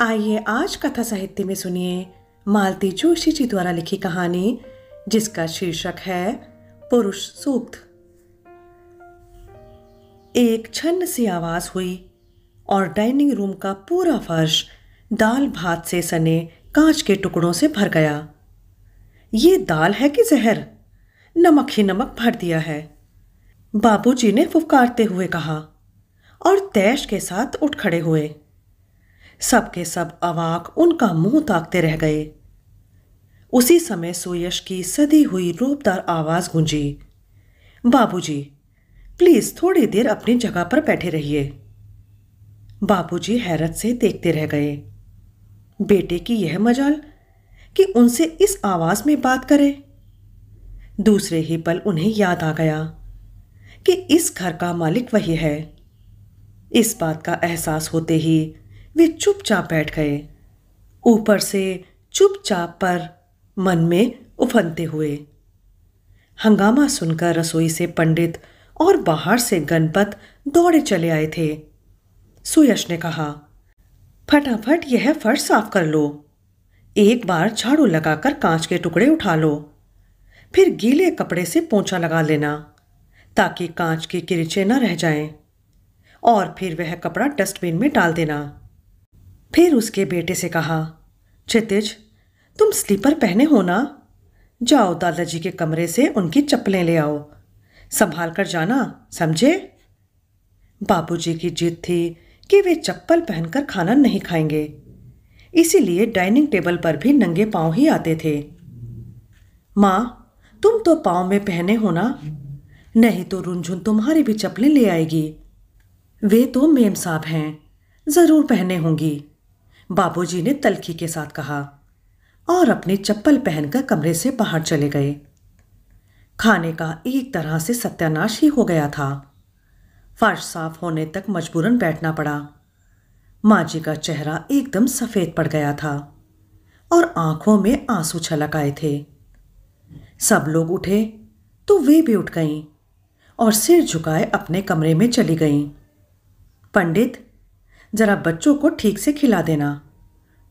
आइए आज कथा साहित्य में सुनिए मालती जोशी जी द्वारा लिखी कहानी जिसका शीर्षक है पुरुष सूक्त एक छन्न सी आवाज हुई और डाइनिंग रूम का पूरा फर्श दाल भात से सने कांच के टुकड़ों से भर गया ये दाल है कि जहर नमक ही नमक भर दिया है बाबूजी ने फुफकारते हुए कहा और तैश के साथ उठ खड़े हुए सब के सब अवाक उनका मुंह ताकते रह गए उसी समय सोयश की सदी हुई रूपदार आवाज़ गूंजी बाबूजी, प्लीज़ थोड़ी देर अपनी जगह पर बैठे रहिए बाबूजी हैरत से देखते रह गए बेटे की यह मजाल कि उनसे इस आवाज़ में बात करे दूसरे ही पल उन्हें याद आ गया कि इस घर का मालिक वही है इस बात का एहसास होते ही वे चुपचाप बैठ गए ऊपर से चुपचाप पर मन में उफनते हुए हंगामा सुनकर रसोई से पंडित और बाहर से गणपत दौड़े चले आए थे सुयश ने कहा फटाफट यह फर्श साफ कर लो एक बार झाड़ू लगाकर कांच के टुकड़े उठा लो फिर गीले कपड़े से पोंछा लगा लेना ताकि कांच की किरचे न रह जाएं और फिर वह कपड़ा डस्टबिन में डाल देना फिर उसके बेटे से कहा क्षितिज तुम स्लीपर पहने हो ना जाओ दादाजी के कमरे से उनकी चप्पलें ले आओ संभाल कर जाना समझे बाबूजी की जिद थी कि वे चप्पल पहनकर खाना नहीं खाएंगे इसीलिए डाइनिंग टेबल पर भी नंगे पाँव ही आते थे माँ तुम तो पाँव में पहने हो ना नहीं तो रुंझुन तुम्हारी भी चप्पलें ले आएगी वे तो मेम साहब हैं ज़रूर पहने होंगी बाबूजी ने तलखी के साथ कहा और अपने चप्पल पहनकर कमरे से बाहर चले गए खाने का एक तरह से सत्यानाश ही हो गया था फर्श साफ होने तक मजबूरन बैठना पड़ा माँ जी का चेहरा एकदम सफ़ेद पड़ गया था और आंखों में आंसू छलक आए थे सब लोग उठे तो वे भी उठ गईं और सिर झुकाए अपने कमरे में चली गईं पंडित जरा बच्चों को ठीक से खिला देना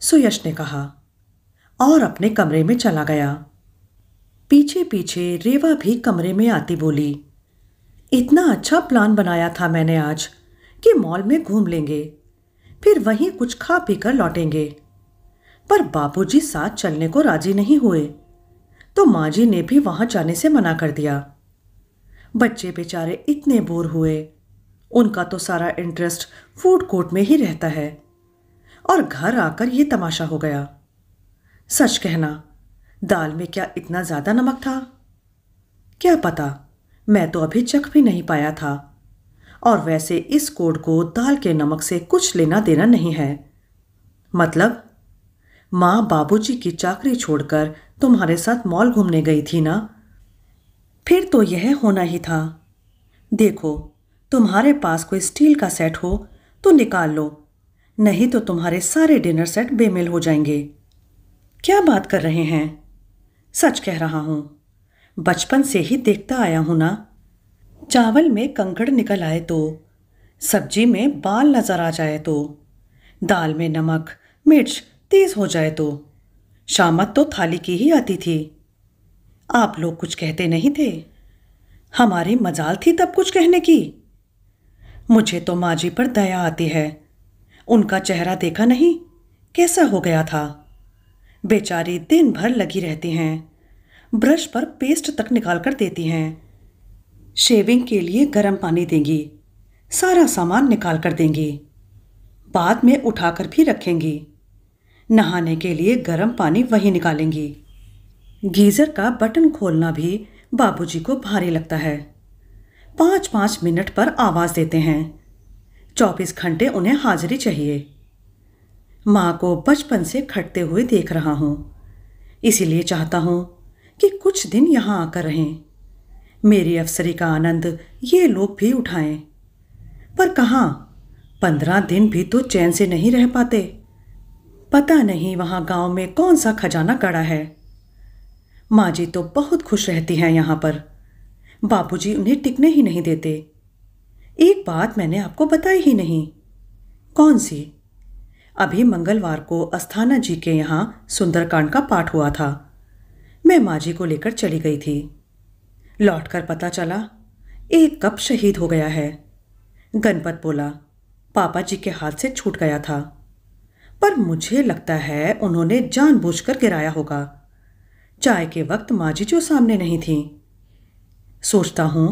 सुयश ने कहा और अपने कमरे में चला गया पीछे पीछे रेवा भी कमरे में आती बोली इतना अच्छा प्लान बनाया था मैंने आज कि मॉल में घूम लेंगे फिर वहीं कुछ खा पी कर लौटेंगे पर बापूजी साथ चलने को राजी नहीं हुए तो माँ जी ने भी वहां जाने से मना कर दिया बच्चे बेचारे इतने बोर हुए उनका तो सारा इंटरेस्ट फूड कोर्ट में ही रहता है और घर आकर ये तमाशा हो गया सच कहना दाल में क्या इतना ज़्यादा नमक था क्या पता मैं तो अभी चख भी नहीं पाया था और वैसे इस कोड को दाल के नमक से कुछ लेना देना नहीं है मतलब माँ बाबूजी की चाकरी छोड़कर तुम्हारे साथ मॉल घूमने गई थी ना फिर तो यह होना ही था देखो तुम्हारे पास कोई स्टील का सेट हो तो निकाल लो नहीं तो तुम्हारे सारे डिनर सेट बेमेल हो जाएंगे क्या बात कर रहे हैं सच कह रहा हूँ बचपन से ही देखता आया हूं ना चावल में कंकड़ निकल आए तो सब्जी में बाल नज़र आ जाए तो दाल में नमक मिर्च तेज़ हो जाए तो शामत तो थाली की ही आती थी आप लोग कुछ कहते नहीं थे हमारी मजाल थी तब कुछ कहने की मुझे तो माजी पर दया आती है उनका चेहरा देखा नहीं कैसा हो गया था बेचारी दिन भर लगी रहती हैं ब्रश पर पेस्ट तक निकाल कर देती हैं शेविंग के लिए गर्म पानी देंगी सारा सामान निकाल कर देंगी बाद में उठा कर भी रखेंगी नहाने के लिए गर्म पानी वहीं निकालेंगी गीज़र का बटन खोलना भी बाबूजी को भारी लगता है पाँच पाँच मिनट पर आवाज़ देते हैं चौबीस घंटे उन्हें हाजिरी चाहिए माँ को बचपन से खटते हुए देख रहा हूँ इसीलिए चाहता हूँ कि कुछ दिन यहाँ आकर रहें मेरी अफसरी का आनंद ये लोग भी उठाएं पर कहाँ पंद्रह दिन भी तो चैन से नहीं रह पाते पता नहीं वहाँ गांव में कौन सा खजाना कड़ा है माँ जी तो बहुत खुश रहती हैं यहाँ पर बापूजी उन्हें टिकने ही नहीं देते एक बात मैंने आपको बताई ही नहीं कौन सी अभी मंगलवार को अस्थाना जी के यहां सुंदरकांड का पाठ हुआ था मैं माझी को लेकर चली गई थी लौटकर पता चला एक कप शहीद हो गया है गणपत बोला पापा जी के हाथ से छूट गया था पर मुझे लगता है उन्होंने जानबूझकर गिराया होगा चाय के वक्त माझी जो सामने नहीं थी सोचता हूं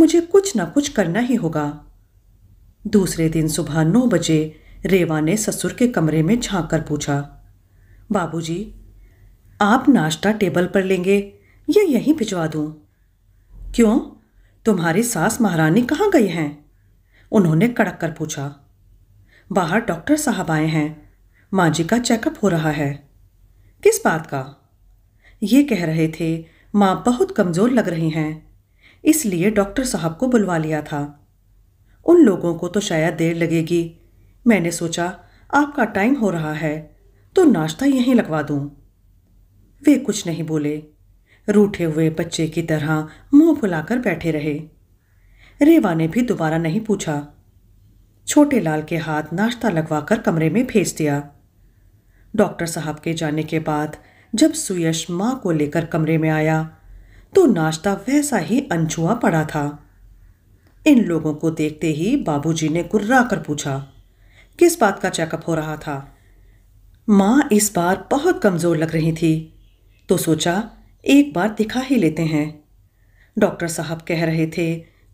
मुझे कुछ ना कुछ करना ही होगा दूसरे दिन सुबह नौ बजे रेवा ने ससुर के कमरे में झांक कर पूछा बाबूजी, आप नाश्ता टेबल पर लेंगे या यहीं भिजवा दूं? क्यों तुम्हारी सास महारानी कहाँ गई हैं उन्होंने कड़क कर पूछा बाहर डॉक्टर साहब आए हैं माँ जी का चेकअप हो रहा है किस बात का ये कह रहे थे माँ बहुत कमज़ोर लग रही हैं इसलिए डॉक्टर साहब को बुलवा लिया था उन लोगों को तो शायद देर लगेगी मैंने सोचा आपका टाइम हो रहा है तो नाश्ता यहीं लगवा दूं। वे कुछ नहीं बोले रूठे हुए बच्चे की तरह मुंह फुलाकर बैठे रहे रेवा ने भी दोबारा नहीं पूछा छोटे लाल के हाथ नाश्ता लगवाकर कमरे में भेज दिया डॉक्टर साहब के जाने के बाद जब सुयश माँ को लेकर कमरे में आया तो नाश्ता वैसा ही अनछुआ पड़ा था इन लोगों को देखते ही बाबूजी ने गुर्रा कर पूछा किस बात का चेकअप हो रहा था माँ इस बार बहुत कमज़ोर लग रही थी तो सोचा एक बार दिखा ही लेते हैं डॉक्टर साहब कह रहे थे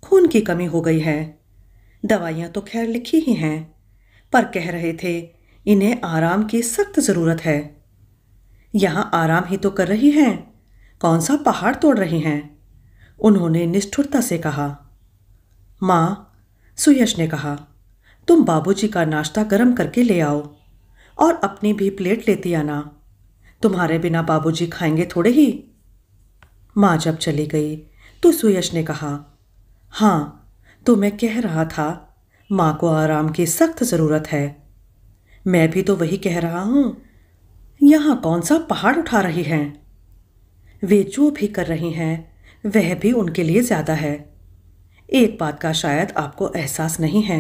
खून की कमी हो गई है दवाइयाँ तो खैर लिखी ही हैं पर कह रहे थे इन्हें आराम की सख्त ज़रूरत है यहाँ आराम ही तो कर रही हैं कौन सा पहाड़ तोड़ रहे हैं उन्होंने निष्ठुरता से कहा माँ सुयश ने कहा तुम बाबूजी का नाश्ता गर्म करके ले आओ और अपनी भी प्लेट लेती आना तुम्हारे बिना बाबूजी खाएंगे थोड़े ही माँ जब चली गई तो सुयश ने कहा हाँ तो मैं कह रहा था माँ को आराम की सख्त ज़रूरत है मैं भी तो वही कह रहा हूँ यहाँ कौन सा पहाड़ उठा रही हैं वे जो भी कर रहे हैं वह भी उनके लिए ज़्यादा है एक बात का शायद आपको एहसास नहीं है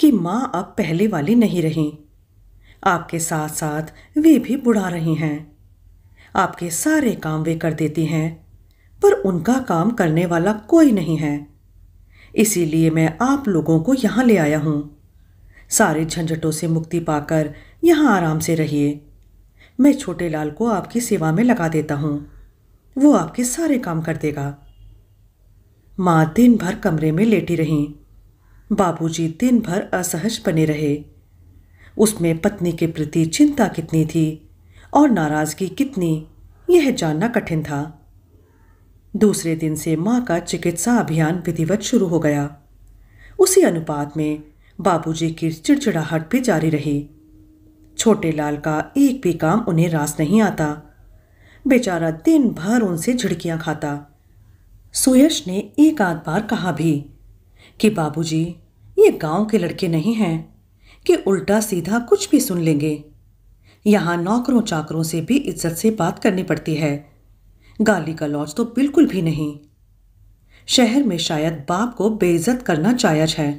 कि माँ अब पहले वाली नहीं रही आपके साथ साथ वे भी बुढ़ा रही हैं आपके सारे काम वे कर देती हैं पर उनका काम करने वाला कोई नहीं है इसीलिए मैं आप लोगों को यहाँ ले आया हूँ सारे झंझटों से मुक्ति पाकर यहाँ आराम से रहिए मैं छोटे लाल को आपकी सेवा में लगा देता हूँ वो आपके सारे काम कर देगा माँ दिन भर कमरे में लेटी रहीं बाबूजी दिन भर असहज बने रहे उसमें पत्नी के प्रति चिंता कितनी थी और नाराज़गी कितनी यह जानना कठिन था दूसरे दिन से माँ का चिकित्सा अभियान विधिवत शुरू हो गया उसी अनुपात में बाबूजी की चिड़चिड़ाहट भी जारी रही छोटे लाल का एक भी काम उन्हें रास नहीं आता बेचारा दिन भर उनसे झिड़कियां खाता सुयश ने एक आध बार कहा भी कि बाबूजी ये गांव के लड़के नहीं हैं कि उल्टा सीधा कुछ भी सुन लेंगे यहां नौकरों चाकरों से भी इज्जत से बात करनी पड़ती है गाली का लौज तो बिल्कुल भी नहीं शहर में शायद बाप को बेइज्जत करना जायज है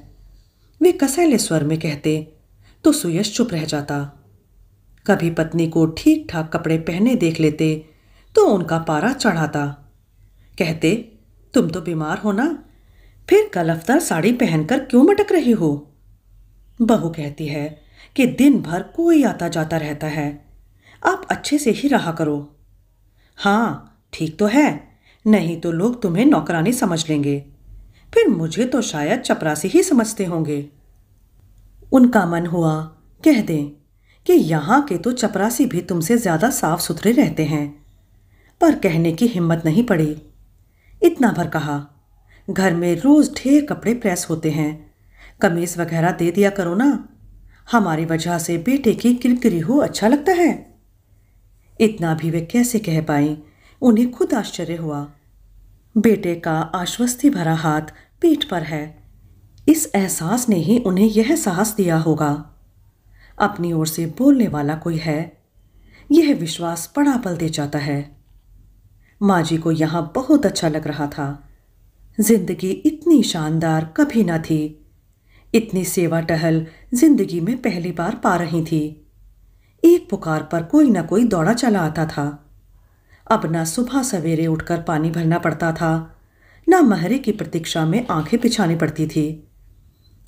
वे कसैले स्वर में कहते तो सुयश चुप रह जाता कभी पत्नी को ठीक ठाक कपड़े पहने देख लेते तो उनका पारा चढ़ाता कहते तुम तो बीमार हो ना फिर गलफदार साड़ी पहनकर क्यों मटक रही हो बहू कहती है कि दिन भर कोई आता जाता रहता है आप अच्छे से ही रहा करो हाँ ठीक तो है नहीं तो लोग तुम्हें नौकरानी समझ लेंगे फिर मुझे तो शायद चपरासी ही समझते होंगे उनका मन हुआ कह दें कि यहाँ के तो चपरासी भी तुमसे ज़्यादा साफ सुथरे रहते हैं पर कहने की हिम्मत नहीं पड़ी इतना भर कहा घर में रोज़ ढेर कपड़े प्रेस होते हैं कमीज वगैरह दे दिया करो ना हमारी वजह से बेटे की किरकिरी हो अच्छा लगता है इतना भी वे कैसे कह पाई उन्हें खुद आश्चर्य हुआ बेटे का आश्वस्ति भरा हाथ पीठ पर है इस एहसास ने ही उन्हें यह साहस दिया होगा अपनी ओर से बोलने वाला कोई है यह विश्वास बड़ा बल दे जाता है माँ जी को यहाँ बहुत अच्छा लग रहा था जिंदगी इतनी शानदार कभी ना थी इतनी सेवा टहल जिंदगी में पहली बार पा रही थी एक पुकार पर कोई ना कोई दौड़ा चला आता था अब ना सुबह सवेरे उठकर पानी भरना पड़ता था ना महरे की प्रतीक्षा में आंखें पिछानी पड़ती थी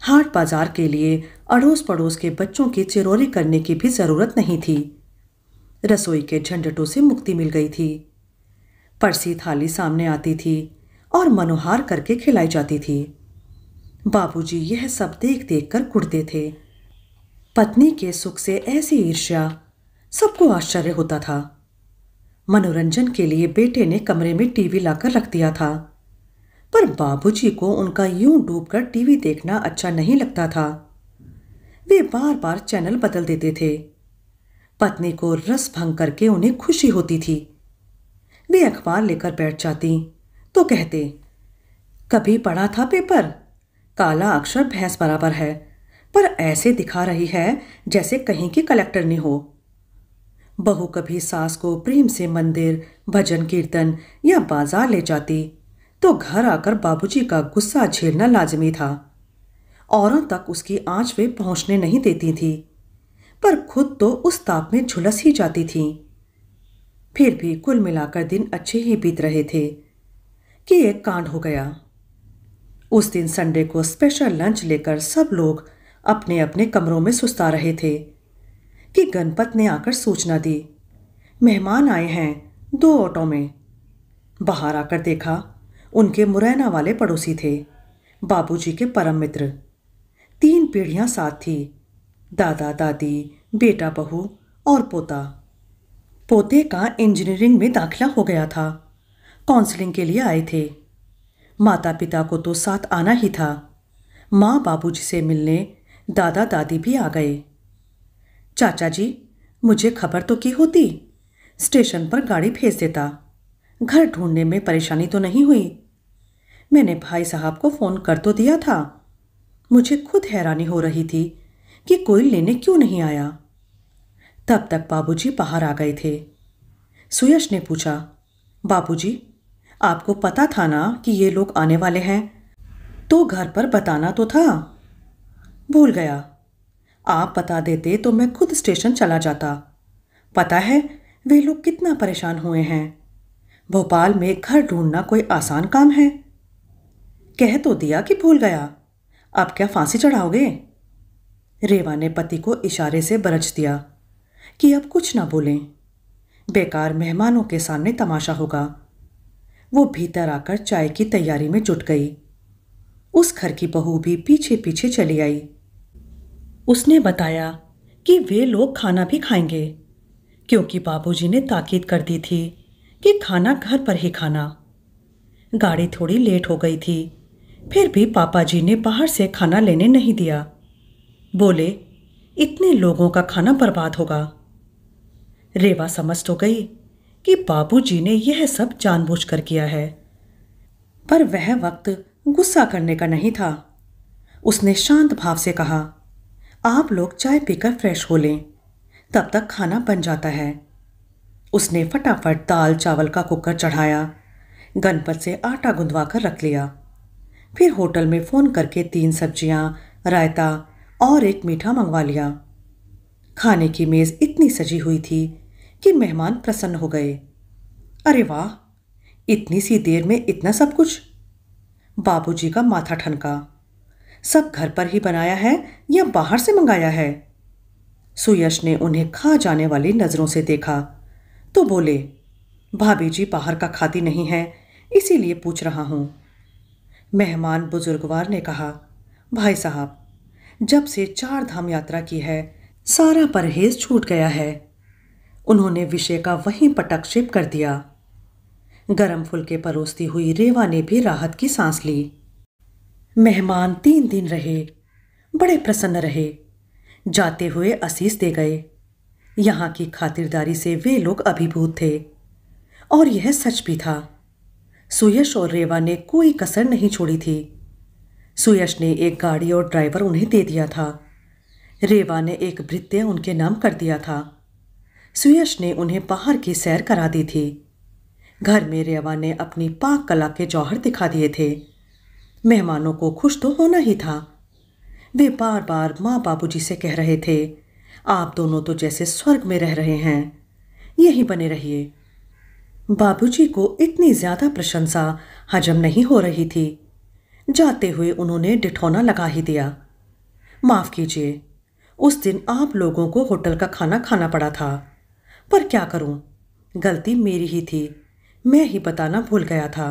हाट बाजार के लिए अड़ोस पड़ोस के बच्चों की चिरौरी करने की भी ज़रूरत नहीं थी रसोई के झंझटों से मुक्ति मिल गई थी परसी थाली सामने आती थी और मनोहार करके खिलाई जाती थी बाबूजी यह सब देख देख कर कुड़ते थे पत्नी के सुख से ऐसी ईर्ष्या सबको आश्चर्य होता था मनोरंजन के लिए बेटे ने कमरे में टीवी लाकर रख दिया था पर बाबूजी को उनका यूं डूबकर टीवी देखना अच्छा नहीं लगता था वे बार बार चैनल बदल देते थे पत्नी को रस भंग करके उन्हें खुशी होती थी वे अखबार लेकर बैठ जाती तो कहते कभी पढ़ा था पेपर काला अक्षर भैंस बराबर है पर ऐसे दिखा रही है जैसे कहीं की कलेक्टर ने हो बहू कभी सास को प्रेम से मंदिर भजन कीर्तन या बाजार ले जाती तो घर आकर बाबूजी का गुस्सा झेलना लाजमी था औरों तक उसकी आंच में पहुंचने नहीं देती थी पर खुद तो उस ताप में झुलस ही जाती थी फिर भी कुल मिलाकर दिन अच्छे ही बीत रहे थे कि एक कांड हो गया उस दिन संडे को स्पेशल लंच लेकर सब लोग अपने अपने कमरों में सुस्ता रहे थे कि गणपत ने आकर सूचना दी मेहमान आए हैं दो ऑटो में बाहर आकर देखा उनके मुरैना वाले पड़ोसी थे बाबूजी के परम मित्र तीन पीढ़ियां साथ थी दादा दादी बेटा बहू और पोता पोते का इंजीनियरिंग में दाखिला हो गया था काउंसलिंग के लिए आए थे माता पिता को तो साथ आना ही था माँ बाबूजी से मिलने दादा दादी भी आ गए चाचा जी मुझे खबर तो की होती स्टेशन पर गाड़ी भेज देता घर ढूंढने में परेशानी तो नहीं हुई मैंने भाई साहब को फ़ोन कर तो दिया था मुझे खुद हैरानी हो रही थी कि कोई लेने क्यों नहीं आया तब तक बाबूजी बाहर आ गए थे सुयश ने पूछा बाबूजी आपको पता था ना कि ये लोग आने वाले हैं तो घर पर बताना तो था भूल गया आप बता देते तो मैं खुद स्टेशन चला जाता पता है वे लोग कितना परेशान हुए हैं भोपाल में घर ढूंढना कोई आसान काम है कह तो दिया कि भूल गया आप क्या फांसी चढ़ाओगे रेवा ने पति को इशारे से बरच दिया कि अब कुछ ना बोलें बेकार मेहमानों के सामने तमाशा होगा वो भीतर आकर चाय की तैयारी में जुट गई उस घर की बहू भी पीछे पीछे चली आई उसने बताया कि वे लोग खाना भी खाएंगे क्योंकि बाबूजी ने ताकीद कर दी थी कि खाना घर पर ही खाना गाड़ी थोड़ी लेट हो गई थी फिर भी पापा जी ने बाहर से खाना लेने नहीं दिया बोले इतने लोगों का खाना बर्बाद होगा रेवा समझ तो गई कि बाबूजी ने यह सब जानबूझकर किया है पर वह वक्त गुस्सा करने का नहीं था उसने शांत भाव से कहा आप लोग चाय पीकर फ्रेश हो लें तब तक खाना बन जाता है उसने फटाफट दाल चावल का कुकर चढ़ाया गनपत से आटा गुंदवा कर रख लिया फिर होटल में फ़ोन करके तीन सब्जियाँ रायता और एक मीठा मंगवा लिया खाने की मेज़ इतनी सजी हुई थी कि मेहमान प्रसन्न हो गए अरे वाह इतनी सी देर में इतना सब कुछ बाबूजी का माथा ठनका सब घर पर ही बनाया है या बाहर से मंगाया है सुयश ने उन्हें खा जाने वाली नज़रों से देखा तो बोले भाभी जी बाहर का खाती नहीं है इसीलिए पूछ रहा हूँ मेहमान बुजुर्गवार ने कहा भाई साहब जब से चार धाम यात्रा की है सारा परहेज छूट गया है उन्होंने विषय का वहीं पटकक्षेप कर दिया गरम फुलके परोसती हुई रेवा ने भी राहत की सांस ली मेहमान तीन दिन रहे बड़े प्रसन्न रहे जाते हुए असीस दे गए यहाँ की खातिरदारी से वे लोग अभिभूत थे और यह सच भी था सुयश और रेवा ने कोई कसर नहीं छोड़ी थी सुयश ने एक गाड़ी और ड्राइवर उन्हें दे दिया था रेवा ने एक भृत्य उनके नाम कर दिया था सुयश ने उन्हें बाहर की सैर करा दी थी घर में रेवा ने अपनी पाक कला के जौहर दिखा दिए थे मेहमानों को खुश तो होना ही था वे बार बार माँ बाबू से कह रहे थे आप दोनों तो जैसे स्वर्ग में रह रहे हैं यहीं बने रहिए बाबूजी को इतनी ज्यादा प्रशंसा हजम नहीं हो रही थी जाते हुए उन्होंने डिठौना लगा ही दिया माफ कीजिए उस दिन आप लोगों को होटल का खाना खाना पड़ा था पर क्या करूं? गलती मेरी ही थी मैं ही बताना भूल गया था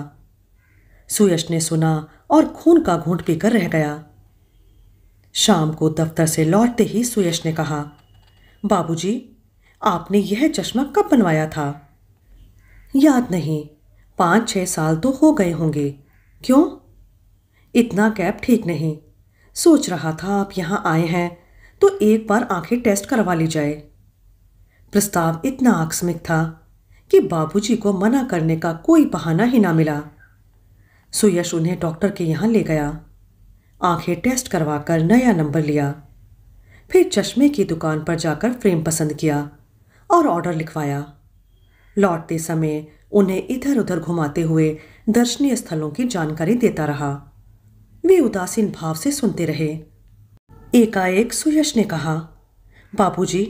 सुयश ने सुना और खून का घूंट पीकर रह गया शाम को दफ्तर से लौटते ही सुयश ने कहा बाबूजी, आपने यह चश्मा कब बनवाया था याद नहीं पाँच छः साल तो हो गए होंगे क्यों इतना कैप ठीक नहीं सोच रहा था आप यहाँ आए हैं तो एक बार आंखें टेस्ट करवा ली जाए प्रस्ताव इतना आकस्मिक था कि बाबूजी को मना करने का कोई बहाना ही ना मिला सुयश उन्हें डॉक्टर के यहाँ ले गया आंखें टेस्ट करवा कर नया नंबर लिया फिर चश्मे की दुकान पर जाकर फ्रेम पसंद किया और ऑर्डर लिखवाया लौटते समय उन्हें इधर उधर घुमाते हुए दर्शनीय स्थलों की जानकारी देता रहा वे उदासीन भाव से सुनते रहे एकाएक सुयश ने कहा बाबूजी,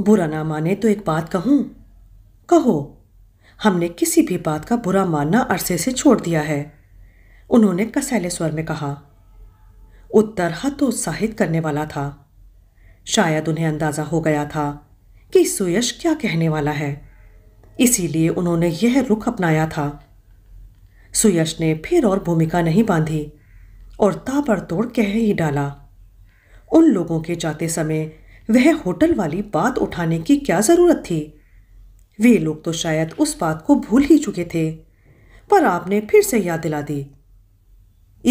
बुरा ना माने तो एक बात कहूं कहो हमने किसी भी बात का बुरा मानना अरसे से छोड़ दिया है उन्होंने कसैले स्वर में कहा उत्तर हतोत्साहित करने वाला था शायद उन्हें अंदाज़ा हो गया था कि सुयश क्या कहने वाला है इसीलिए उन्होंने यह रुख अपनाया था सुयश ने फिर और भूमिका नहीं बांधी और ताबड़तोड़ कह ही डाला उन लोगों के जाते समय वह होटल वाली बात उठाने की क्या ज़रूरत थी वे लोग तो शायद उस बात को भूल ही चुके थे पर आपने फिर से याद दिला दी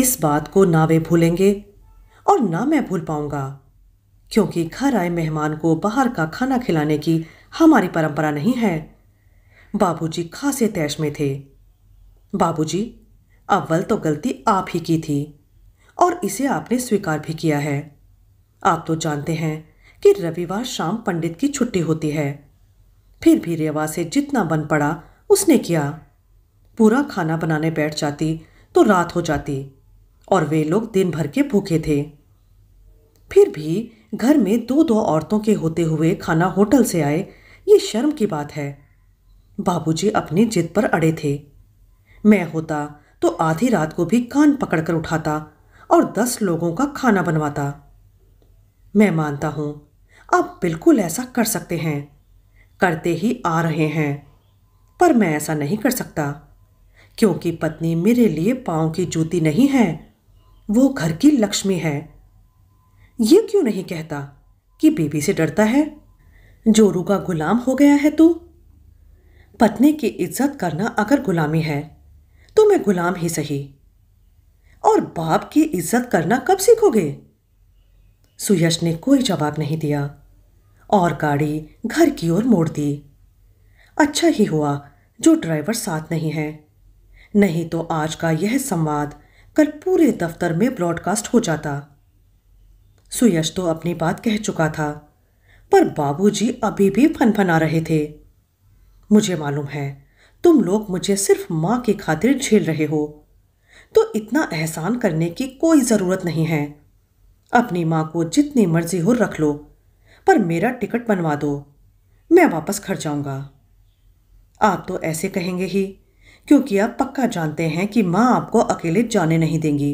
इस बात को ना वे भूलेंगे और ना मैं भूल पाऊंगा क्योंकि घर आए मेहमान को बाहर का खाना खिलाने की हमारी परंपरा नहीं है बाबूजी खासे तैश में थे बाबूजी अव्वल तो गलती आप ही की थी और इसे आपने स्वीकार भी किया है आप तो जानते हैं कि रविवार शाम पंडित की छुट्टी होती है फिर भी रेवा से जितना बन पड़ा उसने किया पूरा खाना बनाने बैठ जाती तो रात हो जाती और वे लोग दिन भर के भूखे थे फिर भी घर में दो दो औरतों के होते हुए खाना होटल से आए ये शर्म की बात है बाबूजी अपनी जिद पर अड़े थे मैं होता तो आधी रात को भी कान पकड़कर उठाता और दस लोगों का खाना बनवाता मैं मानता हूं आप बिल्कुल ऐसा कर सकते हैं करते ही आ रहे हैं पर मैं ऐसा नहीं कर सकता क्योंकि पत्नी मेरे लिए पांव की जूती नहीं है वो घर की लक्ष्मी है ये क्यों नहीं कहता कि बीबी से डरता है जोरू का गुलाम हो गया है तू तो? पत्नी की इज्जत करना अगर गुलामी है तो मैं गुलाम ही सही और बाप की इज्जत करना कब सीखोगे सुयश ने कोई जवाब नहीं दिया और गाड़ी घर की ओर मोड़ दी अच्छा ही हुआ जो ड्राइवर साथ नहीं है नहीं तो आज का यह संवाद कल पूरे दफ्तर में ब्रॉडकास्ट हो जाता सुयश तो अपनी बात कह चुका था पर बाबूजी अभी भी फनफना रहे थे मुझे मालूम है तुम लोग मुझे सिर्फ माँ की खातिर झेल रहे हो तो इतना एहसान करने की कोई ज़रूरत नहीं है अपनी माँ को जितनी मर्जी हो रख लो पर मेरा टिकट बनवा दो मैं वापस घर जाऊंगा आप तो ऐसे कहेंगे ही क्योंकि आप पक्का जानते हैं कि माँ आपको अकेले जाने नहीं देंगी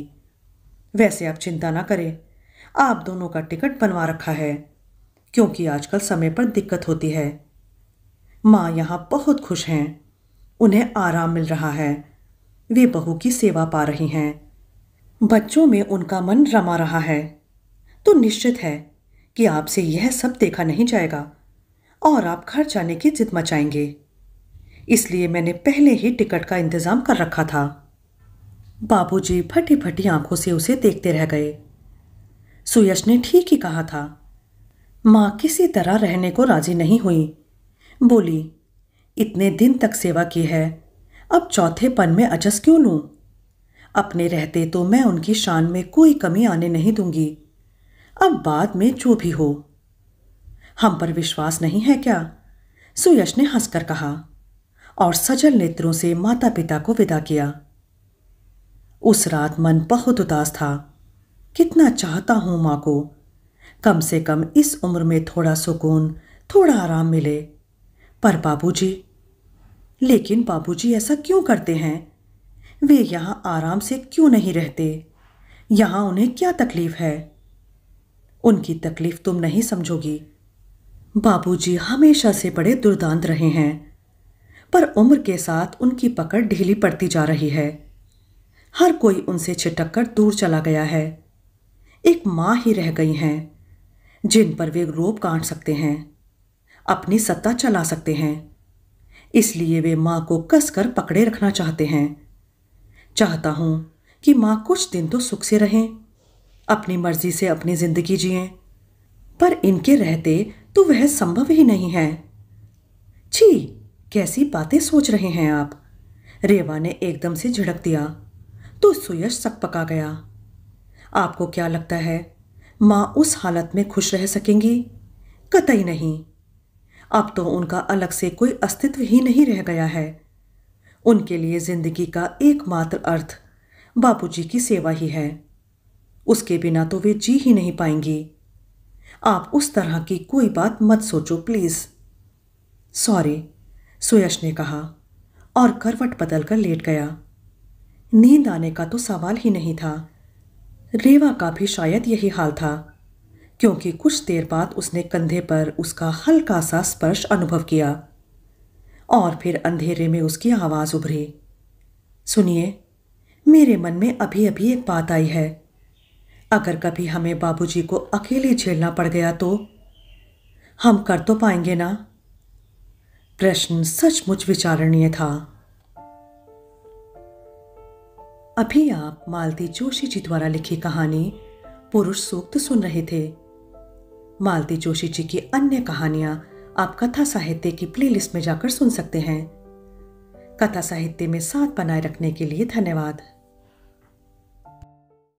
वैसे आप चिंता ना करें आप दोनों का टिकट बनवा रखा है क्योंकि आजकल समय पर दिक्कत होती है माँ यहाँ बहुत खुश हैं उन्हें आराम मिल रहा है वे बहू की सेवा पा रही हैं बच्चों में उनका मन रमा रहा है तो निश्चित है कि आपसे यह सब देखा नहीं जाएगा और आप घर जाने की जिद मचाएंगे इसलिए मैंने पहले ही टिकट का इंतज़ाम कर रखा था बाबूजी फटी फटी आंखों से उसे देखते रह गए सुयश ने ठीक ही कहा था माँ किसी तरह रहने को राजी नहीं हुई बोली इतने दिन तक सेवा की है अब चौथे पन में अजस क्यों लूं? अपने रहते तो मैं उनकी शान में कोई कमी आने नहीं दूंगी अब बाद में जो भी हो हम पर विश्वास नहीं है क्या सुयश ने हंसकर कहा और सजल नेत्रों से माता पिता को विदा किया उस रात मन बहुत उदास था कितना चाहता हूं मां को कम से कम इस उम्र में थोड़ा सुकून थोड़ा आराम मिले पर बाबूजी लेकिन बाबूजी ऐसा क्यों करते हैं वे यहाँ आराम से क्यों नहीं रहते यहाँ उन्हें क्या तकलीफ़ है उनकी तकलीफ़ तुम नहीं समझोगी बाबूजी हमेशा से बड़े दुर्दांत रहे हैं पर उम्र के साथ उनकी पकड़ ढीली पड़ती जा रही है हर कोई उनसे छिटक कर दूर चला गया है एक माँ ही रह गई हैं जिन पर वे रोप काट सकते हैं अपनी सत्ता चला सकते हैं इसलिए वे माँ को कसकर पकड़े रखना चाहते हैं चाहता हूं कि माँ कुछ दिन तो सुख से रहें अपनी मर्जी से अपनी ज़िंदगी जिएं पर इनके रहते तो वह संभव ही नहीं है छी कैसी बातें सोच रहे हैं आप रेवा ने एकदम से झिड़क दिया तो सुयश सक पका गया आपको क्या लगता है माँ उस हालत में खुश रह सकेंगी कतई नहीं अब तो उनका अलग से कोई अस्तित्व ही नहीं रह गया है उनके लिए जिंदगी का एकमात्र अर्थ बापूजी की सेवा ही है उसके बिना तो वे जी ही नहीं पाएंगी आप उस तरह की कोई बात मत सोचो प्लीज़ सॉरी सुयश ने कहा और करवट बदल कर लेट गया नींद आने का तो सवाल ही नहीं था रेवा का भी शायद यही हाल था क्योंकि कुछ देर बाद उसने कंधे पर उसका हल्का सा स्पर्श अनुभव किया और फिर अंधेरे में उसकी आवाज़ उभरी सुनिए मेरे मन में अभी अभी एक बात आई है अगर कभी हमें बाबूजी को अकेले झेलना पड़ गया तो हम कर तो पाएंगे ना प्रश्न सचमुच विचारणीय था अभी आप मालती जोशी जी द्वारा लिखी कहानी पुरुष सूक्त सुन रहे थे मालती जोशी जी की अन्य कहानियां आप कथा साहित्य की प्लेलिस्ट में जाकर सुन सकते हैं कथा साहित्य में साथ बनाए रखने के लिए धन्यवाद